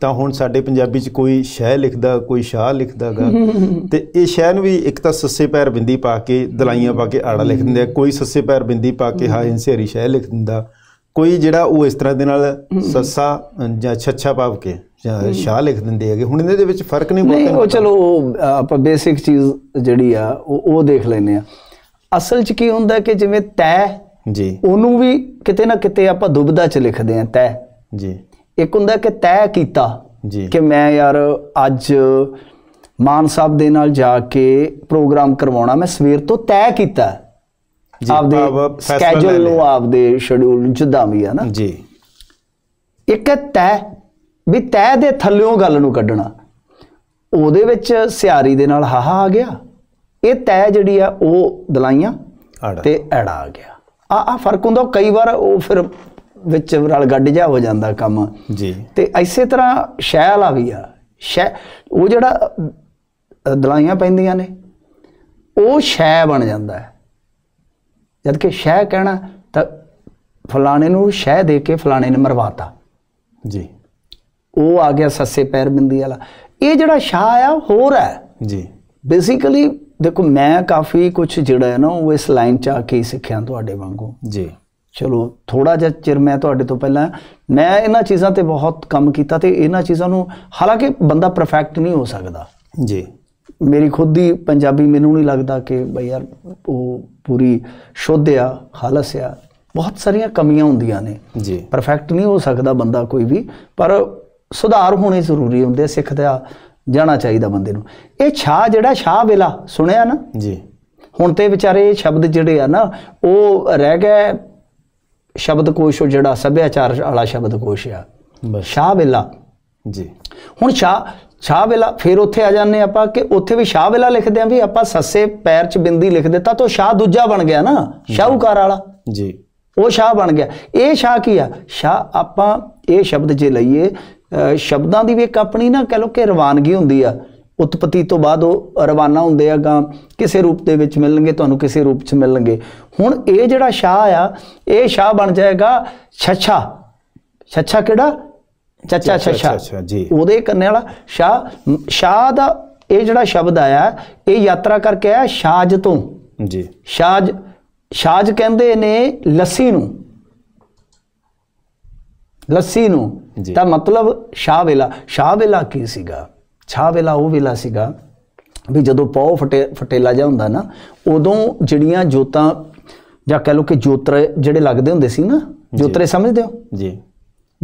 ਤਾਂ ਹੁਣ ਸਾਡੇ ਪੰਜਾਬੀ 'ਚ ਕੋਈ ਸ਼ਹਿ ਲਿਖਦਾ ਕੋਈ ਸ਼ਾਹ ਲਿਖਦਾਗਾ ਤੇ ਇਹ ਸ਼ਹਿ ਨੂੰ ਵੀ ਇੱਕ ਤਾਂ ਸੱਸੇ ਪੈਰ ਬਿੰਦੀ ਪਾ ਕੇ ਦਲਾਈਆਂ ਪਾ ਕੇ ਆੜਾ ਲਿਖ ਦਿੰਦੇ ਆ ਕੋਈ ਸੱਸੇ ਪੈਰ ਬਿੰਦੀ ਪਾ ਕੇ ਹਾਂ ਹਿੰਸੇਰੀ ਸ਼ਹਿ ਲਿਖ ਦਿੰਦਾ ਕੋਈ ਜਿਹੜਾ ਉਹ ਇਸ ਤਰ੍ਹਾਂ ਦੇ ਨਾਲ ਸੱਸਾ ਜਾਂ ਛੱਛਾ ਪਾ ਕੇ ਜਾਂ ਸ਼ਾਹ ਲਿਖ ਦਿੰਦੇ ਹੈਗੇ ਹੁਣ ਇਹਦੇ ਵਿੱਚ ਫਰਕ ਨਹੀਂ ਪਤਾ ਨਹੀਂ ਉਹ ਚਲੋ ਆਪਾਂ ਬੇਸਿਕ ਚੀਜ਼ ਜਿਹੜੀ ਆ ਉਹ ਉਹ ਦੇਖ ਲੈਨੇ ਆ ਅਸਲ 'ਚ ਕੀ ਹੁੰਦਾ ਕਿ ਜਿਵੇਂ ਤੈ ਜੀ ਉਹਨੂੰ ਵੀ ਕਿਤੇ ਨਾ ਕਿਤੇ ਆਪਾਂ ਦੁਬਦਾ 'ਚ ਲਿਖਦੇ ਆ ਤੈ ਜੀ ਇੱਕ ਹੁੰਦਾ ਕਿ ਤੈਅ ਕੀਤਾ ਜੀ ਕਿ ਮੈਂ ਯਾਰ ਅੱਜ ਮਾਨ ਸਾਹਿਬ ਦੇ ਨਾਲ ਜਾ ਕੇ ਪ੍ਰੋਗਰਾਮ ਕਰਵਾਉਣਾ ਮੈਂ ਸਵੇਰ ਤੋਂ ਤੈਅ ਕੀਤਾ ਜੀ ਆਪਦੇ ਸਕੇਜੂਲ ਨੂੰ ਆਪਦੇ ਸ਼ਡਿਊਲ ਜਿੱਦਾਂ ਵੀ ਆ ਨਾ ਜੀ ਇੱਕ ਤੈਅ ਵੀ ਤੈਅ ਦੇ ਥੱਲਿਓਂ ਗੱਲ ਨੂੰ ਕੱਢਣਾ ਉਹਦੇ ਵਿੱਚ ਸਿਆਰੀ ਦੇ ਨਾਲ ਹਾਹਾ ਆ ਗਿਆ ਇਹ ਤੈਅ ਜਿਹੜੀ ਆ ਉਹ ਦਲਾਈਆਂ ਤੇ ਐੜਾ ਆ ਗਿਆ ਆ ਆ ਫਰਕ ਹੁੰਦਾ ਕਈ ਵਾਰ ਉਹ ਫਿਰ ਵਿੱਚ ਰਲ ਗੱਡ ਜਾ ਹੋ ਜਾਂਦਾ ਕੰਮ ਜੀ ਤੇ ਐਸੇ ਤਰ੍ਹਾਂ ਸ਼ੈਲ ਆ ਵੀ ਆ ਸ਼ੈ ਉਹ ਜਿਹੜਾ ਦਲਾਈਆਂ ਪੈਂਦੀਆਂ ਨੇ ਉਹ ਸ਼ੈ ਬਣ ਜਾਂਦਾ ਹੈ ਜਦ ਕਿ ਸ਼ੈ ਕਹਿਣਾ ਤਾਂ ਫਲਾਣੇ ਨੂੰ ਸ਼ੈ ਦੇ ਕੇ ਫਲਾਣੇ ਨੇ ਮਰਵਾਤਾ ਜੀ ਉਹ ਆ ਗਿਆ ਸੱਸੇ ਪੈਰ ਬਿੰਦੀ ਵਾਲਾ ਇਹ ਜਿਹੜਾ ਸ਼ਾ ਆ ਹੋਰ ਹੈ ਜੀ ਬੇਸਿਕਲੀ ਦੇਖੋ ਮੈਂ ਕਾਫੀ ਕੁਝ ਜਿਹੜਾ ਹੈ ਨਾ ਉਹ ਇਸ ਲਾਈਨ ਚ ਆ ਕੇ ਸਿੱਖਿਆ ਤੁਹਾਡੇ ਵਾਂਗੂ ਜੀ ਚਲੋ ਥੋੜਾ ਜਿਹਾ ਚਿਰ ਮੈਂ ਤੁਹਾਡੇ ਤੋਂ ਪਹਿਲਾਂ ਮੈਂ ਇਹਨਾਂ ਚੀਜ਼ਾਂ ਤੇ ਬਹੁਤ ਕੰਮ ਕੀਤਾ ਤੇ ਇਹਨਾਂ ਚੀਜ਼ਾਂ ਨੂੰ ਹਾਲਾਂਕਿ ਬੰਦਾ ਪਰਫੈਕਟ ਨਹੀਂ ਹੋ ਸਕਦਾ ਜੀ ਮੇਰੀ ਖੁਦ ਦੀ ਪੰਜਾਬੀ ਮੈਨੂੰ ਨਹੀਂ ਲੱਗਦਾ ਕਿ ਬਈ ਯਾਰ ਉਹ ਪੂਰੀ ਸ਼ੁੱਧ ਆ ਖਾਲਸ ਆ ਬਹੁਤ ਸਾਰੀਆਂ ਕਮੀਆਂ ਹੁੰਦੀਆਂ ਨੇ ਜੀ ਪਰਫੈਕਟ ਨਹੀਂ ਹੋ ਸਕਦਾ ਬੰਦਾ ਕੋਈ ਵੀ ਪਰ ਸੁਧਾਰ ਹੋਣੇ ਜ਼ਰੂਰੀ ਹੁੰਦੇ ਸਿੱਖਦਾ ਜਾਣਾ ਚਾਹੀਦਾ ਬੰਦੇ ਨੂੰ ਇਹ ਛਾ ਜਿਹੜਾ ਛਾ ਵੇਲਾ ਸੁਣਿਆ ਨਾ ਜੀ ਹੁਣ ਤੇ ਵਿਚਾਰੇ ਇਹ ਸ਼ਬਦ ਜਿਹੜੇ ਆ ਨਾ ਉਹ ਰਹਿ ਗਏ ਸ਼ਬਦ ਕੋਸ਼ ਉਹ ਜਿਹੜਾ ਸੱਭਿਆਚਾਰ ਵਾਲਾ ਸ਼ਬਦ ਕੋਸ਼ ਆ ਸ਼ਾਹ ਵੇਲਾ ਜੀ ਹੁਣ ਸ਼ਾਹ ਸ਼ਾਹ ਵੇਲਾ ਫਿਰ ਉੱਥੇ ਆ ਜਾਂਦੇ ਆਪਾਂ ਕਿ ਉੱਥੇ ਵੀ ਸ਼ਾਹ ਵੇਲਾ ਲਿਖਦੇ ਆਂ ਵੀ ਆਪਾਂ ਸੱਸੇ ਪੈਰ 'ਚ ਬਿੰਦੀ ਲਿਖ ਦਿੱਤਾ ਤਾਂ ਸ਼ਾਹ ਦੂਜਾ ਬਣ ਗਿਆ ਨਾ ਸ਼ਾਹੂਕਾਰ ਵਾਲਾ ਜੀ ਉਹ ਸ਼ਾਹ ਬਣ ਗਿਆ ਇਹ ਸ਼ਾਹ ਕੀ ਆ ਸ਼ਾਹ ਆਪਾਂ ਇਹ ਸ਼ਬਦ ਜੇ ਲਈਏ ਸ਼ਬਦਾਂ ਦੀ ਵੀ ਇੱਕ ਆਪਣੀ ਨਾ ਕਹ ਲੋ ਕਿ ਰਵਾਨਗੀ ਹੁੰਦੀ ਆ ਉਤਪਤੀ ਤੋਂ ਬਾਅਦ ਉਹ ਰਵਾਨਾ ਹੁੰਦੇ ਆ ਗਾਂ ਕਿਸੇ ਰੂਪ ਦੇ ਵਿੱਚ ਮਿਲਣਗੇ ਤੁਹਾਨੂੰ ਕਿਸੇ ਰੂਪ 'ਚ ਮਿਲਣਗੇ ਹੁਣ ਇਹ ਜਿਹੜਾ ਸ਼ਾਹ ਆ ਇਹ ਸ਼ਾਹ ਬਣ ਜਾਏਗਾ ਛੱਛਾ ਛੱਛਾ ਕਿਹੜਾ ਚੱਚਾ ਛੱਛਾ ਜੀ ਉਹਦੇ ਕੰਨੇ ਵਾਲਾ ਸ਼ਾਹ ਸ਼ਾਹ ਦਾ ਇਹ ਜਿਹੜਾ ਸ਼ਬਦ ਆਇਆ ਇਹ ਯਾਤਰਾ ਕਰਕੇ ਆਇਆ ਸ਼ਾਜ ਤੋਂ ਜੀ ਸ਼ਾਜ ਸ਼ਾਜ ਕਹਿੰਦੇ ਨੇ ਲੱਸੀ ਨੂੰ ਲੱਸੀ ਨੂੰ ਤਾਂ ਮਤਲਬ ਸ਼ਾਹ ਵੇਲਾ ਸ਼ਾਹ ਵੇਲਾ ਕੀ ਸੀਗਾ ਛਾ ਵੇਲਾ ਉਹ ਵੇਲਾ ਸੀਗਾ ਵੀ ਜਦੋਂ ਪੌ ਫਟੇ ਫਟੇਲਾ ਜਾ ਹੁੰਦਾ ਨਾ ਉਦੋਂ ਜਿਹੜੀਆਂ ਜੋਤਾਂ ਜਾਂ ਕਹਿ ਲੋ ਕਿ ਜੋਤਰੇ ਜਿਹੜੇ ਲੱਗਦੇ ਹੁੰਦੇ ਸੀ ਨਾ ਜੋਤਰੇ ਸਮਝਦੇ ਹੋ ਜੀ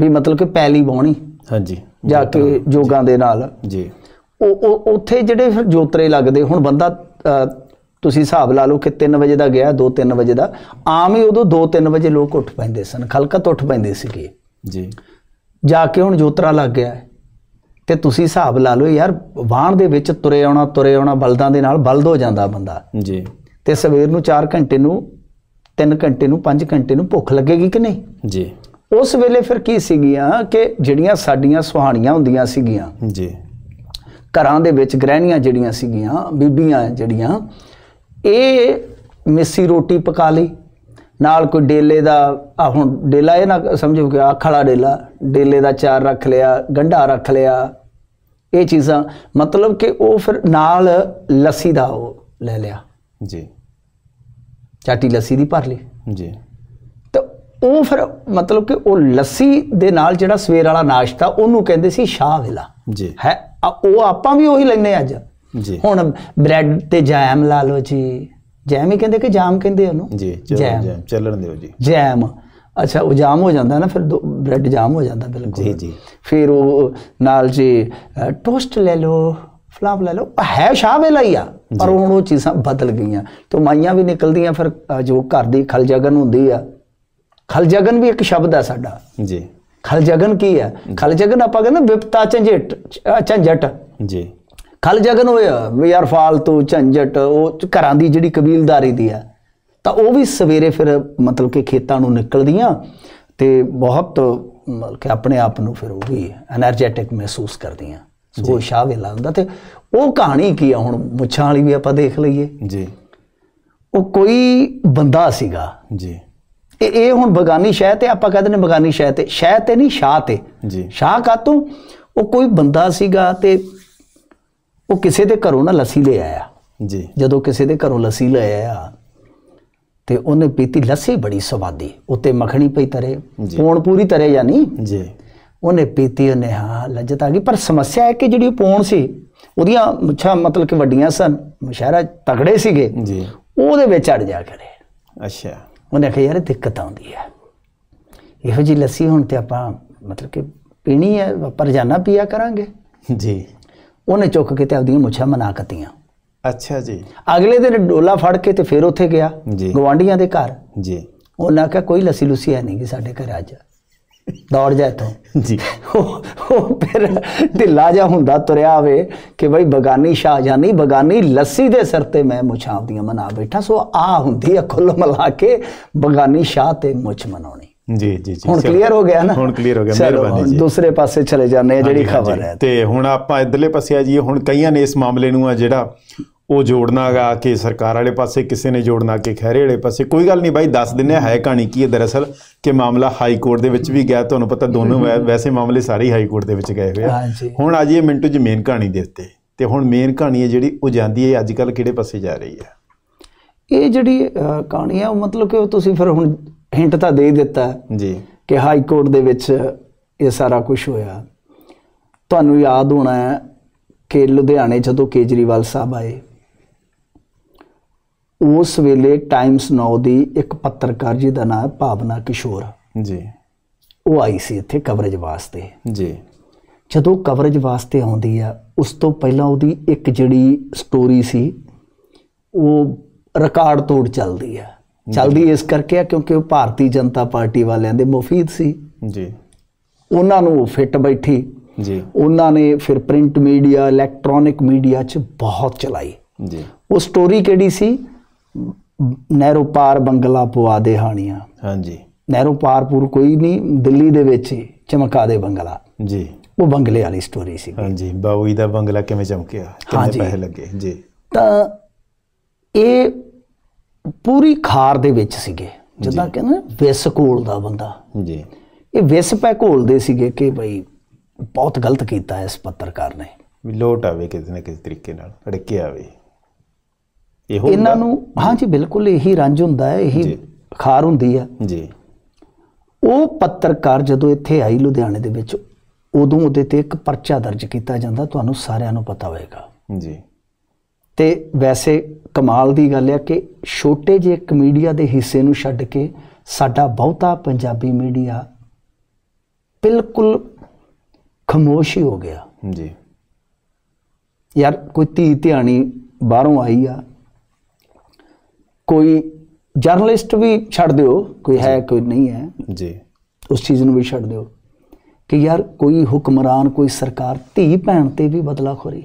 ਵੀ ਮਤਲਬ ਕਿ ਪੈਲੀ ਬਾਉਣੀ ਹਾਂਜੀ ਜਾਂ ਕਿ ਜੋਗਾਂ ਦੇ ਨਾਲ ਜੀ ਉਹ ਉੱਥੇ ਜਿਹੜੇ ਫਿਰ ਜੋਤਰੇ ਲੱਗਦੇ ਹੁਣ ਬੰਦਾ ਤੁਸੀਂ ਹਿਸਾਬ ਲਾ ਲਓ ਕਿ 3 ਵਜੇ ਦਾ ਗਿਆ 2-3 ਵਜੇ ਦਾ ਆਮ ਹੀ ਉਦੋਂ 2-3 ਵਜੇ ਲੋਕ ਉੱਠ ਪੈਂਦੇ ਸਨ ਖਲਕਤ ਉੱਠ ਪੈਂਦੇ ਸੀਗੇ ਜੀ ਜਾ ਕੇ ਹੁਣ ਜੋਤਰਾ ਲੱਗ ਗਿਆ ਤੇ ਤੁਸੀਂ ਹਿਸਾਬ ਲਾ ਲਓ ਯਾਰ ਵਾਹਣ ਦੇ ਵਿੱਚ ਤੁਰੇ ਆਉਣਾ ਤੁਰੇ ਆਉਣਾ ਬਲਦਾਂ ਦੇ ਨਾਲ ਬਲਦ ਹੋ ਜਾਂਦਾ ਬੰਦਾ ਜੀ ਤੇ ਸਵੇਰ ਨੂੰ 4 ਘੰਟੇ ਨੂੰ 3 ਘੰਟੇ ਨੂੰ 5 ਘੰਟੇ ਨੂੰ ਭੁੱਖ ਲੱਗੇਗੀ ਕਿ ਨਹੀਂ ਜੀ ਉਸ ਵੇਲੇ ਫਿਰ ਕੀ ਸੀਗੀਆਂ ਕਿ ਜਿਹੜੀਆਂ ਸਾਡੀਆਂ ਸੁਹਾਣੀਆਂ ਹੁੰਦੀਆਂ ਸੀਗੀਆਂ ਜੀ ਘਰਾਂ ਦੇ ਵਿੱਚ ਗ੍ਰਹਿਣੀਆਂ ਜਿਹੜੀਆਂ ਸੀਗੀਆਂ ਬੀਬੀਆਂ ਜਿਹੜੀਆਂ ਇਹ ਮਿੱਸੀ ਰੋਟੀ ਪਕਾ ਲਈ ਨਾਲ ਕੋਈ ਡੇਲੇ ਦਾ ਆ ਹੁਣ ਡੇਲਾ ਇਹ ਨਾ ਸਮਝੋ ਕਿ ਅੱਖ ਵਾਲਾ ਡੇਲਾ ਡੇਲੇ ਦਾ ਚਾਰ ਰੱਖ ਲਿਆ ਗੰਢਾ ਰੱਖ ਲਿਆ ਇਹ ਚੀਜ਼ਾਂ ਮਤਲਬ ਕਿ ਉਹ ਫਿਰ ਨਾਲ ਲੱਸੀ ਦਾ ਉਹ ਲੈ ਲਿਆ ਜੀ ਚਾਟੀ ਲੱਸੀ ਦੀ ਭਰ ਲਈ ਜੀ ਤਾਂ ਉਹ ਫਿਰ ਮਤਲਬ ਕਿ ਉਹ ਲੱਸੀ ਦੇ ਨਾਲ ਜਿਹੜਾ ਸਵੇਰ ਵਾਲਾ ਨਾਸ਼ਤਾ ਉਹਨੂੰ ਕਹਿੰਦੇ ਸੀ ਸ਼ਾਹ ਵੇਲਾ ਜੀ ਹੈ ਉਹ ਆਪਾਂ ਵੀ ਉਹੀ ਲੈਨੇ ਅੱਜ ਜੀ ਹੁਣ ਬ੍ਰੈਡ ਤੇ ਜੈਮ ਲਾ ਲਓ ਜੀ ਜੈਮ ਹੀ ਕਹਿੰਦੇ ਕਿ ਜਾਮ ਕਹਿੰਦੇ ਉਹਨੂੰ ਜੀ ਜੈਮ ਚੱਲਣ ਦਿਓ ਜੀ ਜੈਮ ਅੱਛਾ ਉਹ ਜਾਮ ਹੋ ਜਾਂਦਾ ਨਾ ਫਿਰ ਬ੍ਰੈਡ ਜਾਮ ਹੋ ਜਾਂਦਾ ਬਿਲਕੁਲ ਜੀ ਜੀ ਫਿਰ ਉਹ ਨਾਲ ਜੀ ਟੋਸਟ ਲੈ ਲਓ ਫਲਾਪ ਲੈ ਲਓ ਹੈ ਸ਼ਾਹ ਵੇਲਾ ਹੀ ਆ ਪਰ ਹੁਣ ਉਹ ਚੀਜ਼ਾਂ ਬਦਲ ਗਈਆਂ ਤੇ ਮਾਈਆਂ ਵੀ ਨਿਕਲਦੀਆਂ ਫਿਰ ਜੋ ਘਰ ਦੀ ਖਲਜਗਨ ਹੁੰਦੀ ਆ ਖਲਜਗਨ ਵੀ ਇੱਕ ਸ਼ਬਦ ਆ ਸਾਡਾ ਜੀ ਖਲਜਗਨ ਕੀ ਆ ਖਲਜਗਨ ਆਪਾਂ ਕਹਿੰਦੇ ਵਿਪਤਾ ਝੰਜਟ ਝੰਜਟ ਜੀ ਖਲ ਜਗਨ ਹੋਇਆ ਵੀ ਯਾਰ ਫਾਲਤੂ ਝੰਜਟ ਉਹ ਘਰਾਂ ਦੀ ਜਿਹੜੀ ਕਬੀਲਦਾਰੀ ਦੀ ਆ ਤਾਂ ਉਹ ਵੀ ਸਵੇਰੇ ਫਿਰ ਮਤਲਬ ਕਿ ਖੇਤਾਂ ਨੂੰ ਨਿਕਲਦੀਆਂ ਤੇ ਬਹੁਤ ਮਤਲਬ ਕਿ ਆਪਣੇ ਆਪ ਨੂੰ ਫਿਰ ਉਹ ਵੀ એનર્ਜੈਟਿਕ ਮਹਿਸੂਸ ਕਰਦੀਆਂ ਸੋ ਸ਼ਾਹ ਵੇਲਾ ਹੁੰਦਾ ਤੇ ਉਹ ਕਹਾਣੀ ਕੀ ਆ ਹੁਣ ਮੁੱਛਾਂ ਵਾਲੀ ਵੀ ਆਪਾਂ ਦੇਖ ਲਈਏ ਜੀ ਉਹ ਕੋਈ ਬੰਦਾ ਸੀਗਾ ਜੀ ਇਹ ਇਹ ਹੁਣ ਬਗਾਨੀ ਸ਼ਹਿ ਤੇ ਆਪਾਂ ਕਹਿੰਦੇ ਨੇ ਬਗਾਨੀ ਸ਼ਹਿ ਤੇ ਸ਼ਹਿ ਤੇ ਨਹੀਂ ਸ਼ਾਹ ਤੇ ਜੀ ਸ਼ਾਹ ਕਾਤੋਂ ਉਹ ਕੋਈ ਬੰਦਾ ਸੀਗਾ ਤੇ ਉਹ ਕਿਸੇ ਦੇ ਘਰੋਂ ਨਾ ਲੱਸੀ ਲੈ ਆਇਆ ਜੀ ਜਦੋਂ ਕਿਸੇ ਦੇ ਘਰੋਂ ਲੱਸੀ ਲੈ ਆਇਆ ਤੇ ਉਹਨੇ ਪੀਤੀ ਲੱਸੀ ਬੜੀ ਸਵਾਦੀ ਉੱਤੇ ਮੱਖਣੀ ਪਈ ਤਰੇ ਪੌਣ ਪੂਰੀ ਤਰੇ ਜਾਨੀ ਜੀ ਉਹਨੇ ਪੀਤੀ ਉਹਨੇ ਹਾਂ ਲੱਜਤ ਆ ਗਈ ਪਰ ਸਮੱਸਿਆ ਹੈ ਕਿ ਜਿਹੜੀ ਪੌਣ ਸੀ ਉਹਦੀਆਂ ਮੁੱਛਾਂ ਮਤਲਬ ਕਿ ਵੱਡੀਆਂ ਸਨ ਮਸ਼ਹਰਾ ਤਗੜੇ ਸੀਗੇ ਜੀ ਉਹਦੇ ਵਿੱਚ ਅੜ ਜਾ ਕਰੇ ਅੱਛਾ ਉਹਨੇ ਕਿਹਾ ਯਾਰ ਦਿੱਕਤ ਆਉਂਦੀ ਹੈ ਇਹੋ ਜੀ ਲੱਸੀ ਹੁਣ ਤੇ ਆਪਾਂ ਮਤਲਬ ਕਿ ਪੀਣੀ ਹੈ ਪਰ ਜਾਨਾ ਪੀਆ ਕਰਾਂਗੇ ਜੀ ਉਹਨੇ ਚੁੱਕ ਕੇ ਤੇ ਆਪਦੀਆਂ ਮੁੱਛਾਂ ਮਨਾ ਕਤੀਆਂ ਅੱਛਾ ਜੀ ਅਗਲੇ ਦਿਨ ਡੋਲਾ ਫੜ ਕੇ ਤੇ ਫਿਰ ਉੱਥੇ ਗਿਆ ਗਵਾਂਡੀਆਂ ਦੇ ਘਰ ਜੀ ਉਹਨਾਂ ਕਹਾ ਕੋਈ ਲੱਸੀ ਲੁਸੀ ਹੈ ਨਹੀਂ ਕਿ ਸਾਡੇ ਘਰ ਆਜਾ ਦੌੜ ਜਾ ਤੂੰ ਜੀ ਉਹ ਫਿਰ ਢਿੱਲਾ ਜਾ ਹੁੰਦਾ ਤੁਰਿਆ ਹੋਵੇ ਕਿ ਬਈ ਬਗਾਨੀ ਨਹੀਂ ਬਗਾਨੀ ਲੱਸੀ ਦੇ ਸਿਰ ਤੇ ਮੈਂ ਮੁਛਾਂ ਦੀਆਂ ਮਨਾ ਬੈਠਾ ਸੋ ਆ ਹੁੰਦੀ ਆ ਕੁੱਲ ਮਲਾ ਕੇ ਬਗਾਨੀ ਸ਼ਾਹ ਤੇ ਮੁਛ ਮਨਾਉਣੀ ਜੀ ਜੀ ਜੀ ਹੁਣ ਕਲੀਅਰ ਹੋ ਗਿਆ ਨਾ ਹੁਣ ਕਲੀਅਰ ਹੋ ਗਿਆ ਮਿਹਰਬਾਨੀ ਜੀ ਦੂਸਰੇ ਪਾਸੇ ਚਲੇ ਜਾਂਦੇ ਆ ਜਿਹੜੀ ਖਬਰ ਹੈ ਤੇ ਹੁਣ ਆਪਾਂ ਇਧਰਲੇ ਪਾਸੇ ਆ ਜੀ ਹੁਣ ਕਈਆਂ ਨੇ ਇਸ ਮਾਮਲੇ ਨੂੰ ਆ ਜਿਹੜਾ ਉਹ ਜੋੜਨਾਗਾ ਕਿ ਸਰਕਾਰ ਵਾਲੇ ਪਾਸੇ ਕਿਸੇ ਨੇ ਜੋੜਨਾ ਕਿ ਖੈਰੇ ਵਾਲੇ ਪਾਸੇ ਕੋਈ ਗੱਲ ਨਹੀਂ ਬਾਈ ਦੱਸ ਦਿੰਨੇ ਹੈ ਕਹਾਣੀ ਕੀ ਹੈ ਦਰਅਸਲ ਕਿ ਮਾਮਲਾ ਹਾਈ ਕੋਰਟ ਦੇ ਵਿੱਚ ਵੀ ਗਿਆ ਤੁਹਾਨੂੰ ਪਤਾ ਦੋਨੋਂ ਵੈਸੇ ਮਾਮਲੇ ਸਾਰੇ ਹਾਈ ਕੋਰਟ ਦੇ ਵਿੱਚ ਗਏ ਹੋਏ ਆ ਹੁਣ ਆ ਜੀ ਮਿੰਟੂ ਜੀ ਮੇਨ ਕਹਾਣੀ ਦੇ ਉੱਤੇ ਤੇ ਹੁਣ ਮੇਨ ਕਹਾਣੀ ਹੈ ਜਿਹੜੀ ਉਹ ਜਾਂਦੀ ਹੈ ਅੱਜ ਕੱਲ ਕਿਹੜੇ ਪਾਸੇ ਜਾ ਰਹੀ ਹੈ ਇਹ ਜਿਹੜੀ ਕਹਾਣੀ ਹੈ ਉਹ ਮਤਲਬ ਕਿ ਤੁਸੀਂ ਫਿਰ ਹੁਣ ਹਿੰਟ ਤਾਂ ਦੇ ਦਿੱਤਾ ਜੀ ਕਿ ਹਾਈ ਕੋਰਟ ਦੇ ਵਿੱਚ ਇਹ ਸਾਰਾ ਕੁਝ ਹੋਇਆ ਤੁਹਾਨੂੰ ਯਾਦ ਹੋਣਾ ਹੈ ਕਿ ਲੁਧਿਆਣੇ ਜਦੋਂ ਕੇਜਰੀਵਾਲ ਸਾਹਿਬ ਆਏ ਉਸ ਵੇਲੇ ਟਾਈਮਸ ਨੌ ਦੀ ਇੱਕ ਪੱਤਰਕਾਰ ਜੀ ਦਾ ਨਾਮ ਭਾਵਨਾ ਕਿਸ਼ੋਰ ਜੀ ਉਹ ਆਈ ਸੀ ਇੱਥੇ ਕਵਰੇਜ ਵਾਸਤੇ ਜੀ ਜਦੋਂ ਕਵਰੇਜ ਵਾਸਤੇ ਆਉਂਦੀ ਆ ਉਸ ਤੋਂ ਪਹਿਲਾਂ ਉਹਦੀ ਇੱਕ ਜਿਹੜੀ ਸਟੋਰੀ ਸੀ ਉਹ ਰਿਕਾਰਡ ਤੋੜ ਚੱਲਦੀ ਆ ਚਲਦੀ ਇਸ ਕਰਕੇ ਆ ਕਿਉਂਕਿ ਉਹ ਭਾਰਤੀ ਜਨਤਾ ਪਾਰਟੀ ਵਾਲਿਆਂ ਦੇ ਮੁਫੀਦ ਸੀ ਜੀ ਉਹਨਾਂ ਨੂੰ ਫਿੱਟ ਬੈਠੀ ਜੀ ਉਹਨਾਂ ਨੇ ਫਿਰ ਪ੍ਰਿੰਟ ਮੀਡੀਆ ਇਲੈਕਟ੍ਰੋਨਿਕ ਮੀਡੀਆ 'ਚ ਬਹੁਤ ਚਲਾਈ ਜੀ ਉਹ ਸਟੋਰੀ ਕਿਹੜੀ ਸੀ ਨਹਿਰੂ ਪਾਰ ਬੰਗਲਾ ਪਵਾ ਦੇ ਹਾਣੀਆਂ ਹਾਂਜੀ ਨਹਿਰੂ ਪੂਰ ਕੋਈ ਨਹੀਂ ਦਿੱਲੀ ਦੇ ਵਿੱਚ ਚਮਕਾ ਦੇ ਬੰਗਲਾ ਜੀ ਉਹ ਬੰਗਲੇ ਵਾਲੀ ਸਟੋਰੀ ਸੀ ਹਾਂਜੀ ਬਾਉਈ ਦਾ ਬੰਗਲਾ ਕਿਵੇਂ ਚਮਕਿਆ ਕਿੰਨੇ ਪੈਸੇ ਲੱਗੇ ਜੀ ਤਾਂ ਇਹ ਪੂਰੀ ਖਾਰ ਦੇ ਵਿੱਚ ਸੀਗੇ ਜਿੱਦਾਂ ਕਹਿੰਦੇ ਵਿਸ ਦਾ ਬੰਦਾ ਜੀ ਇਹ ਵਿਸ ਪੈ ਘੋਲਦੇ ਸੀਗੇ ਕਿ ਭਾਈ ਬਹੁਤ ਗਲਤ ਕੀਤਾ ਇਸ ਪੱਤਰਕਾਰ ਨੇ ਵੀ ਲੋਟ ਆਵੇ ਕਿਸੇ ਨਾ ਕਿਸੇ ਤਰੀਕੇ ਨਾਲ ਅੜਕੇ ਆਵੇ ਇਹੋ ਇਹਨਾਂ ਨੂੰ ਹਾਂ ਜੀ ਬਿਲਕੁਲ ਇਹੀ ਰੰਜ ਹੁੰਦਾ ਹੈ ਇਹੀ ਖਾਰ ਹੁੰਦੀ ਆ ਜੀ ਉਹ ਪੱਤਰਕਾਰ ਜਦੋਂ ਇੱਥੇ ਆਈ ਲੁਧਿਆਣੇ ਦੇ ਵਿੱਚ ਉਦੋਂ ਉਹਦੇ ਤੇ ਇੱਕ ਪਰਚਾ ਦਰਜ ਕੀਤਾ ਜਾਂਦਾ ਤੁਹਾਨੂੰ ਸਾਰਿਆਂ ਨੂੰ ਪਤਾ ਹੋਵੇਗਾ ਜੀ ਤੇ ਵੈਸੇ ਕਮਾਲ ਦੀ ਗੱਲ ਹੈ ਕਿ ਛੋਟੇ ਜਿਹੇ ਇੱਕ ਮੀਡੀਆ ਦੇ ਹਿੱਸੇ ਨੂੰ ਛੱਡ ਕੇ ਸਾਡਾ ਬਹੁਤਾ ਪੰਜਾਬੀ ਮੀਡੀਆ ਬਿਲਕੁਲ ਖਮੋਸ਼ ਹੀ ਹੋ ਗਿਆ ਜੀ ਯਾਰ ਕੋਈ ਧੀ ਧਿਆਣੀ ਬਾਹਰੋਂ ਆਈ ਆ ਕੋਈ ਜਰਨਲਿਸਟ ਵੀ ਛੱਡ ਦਿਓ ਕੋਈ ਹੈ ਕੋਈ ਨਹੀਂ ਹੈ ਜੀ ਉਸ ਚੀਜ਼ ਨੂੰ ਵੀ ਛੱਡ ਦਿਓ ਕਿ ਯਾਰ ਕੋਈ ਹੁਕਮਰਾਨ ਕੋਈ ਸਰਕਾਰ ਧੀ ਭੈਣ ਤੇ ਵੀ ਬਦਲਾ ਖੋਰੀ